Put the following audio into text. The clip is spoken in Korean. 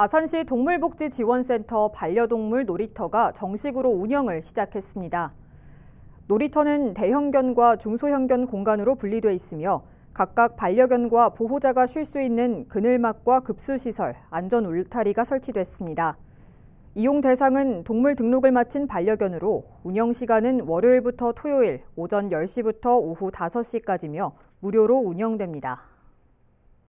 아산시 동물복지지원센터 반려동물 놀이터가 정식으로 운영을 시작했습니다. 놀이터는 대형견과 중소형견 공간으로 분리돼 있으며 각각 반려견과 보호자가 쉴 수 있는 그늘막과 급수시설, 안전 울타리가 설치됐습니다. 이용 대상은 동물 등록을 마친 반려견으로 운영 시간은 월요일부터 토요일 오전 10시부터 오후 5시까지며 무료로 운영됩니다.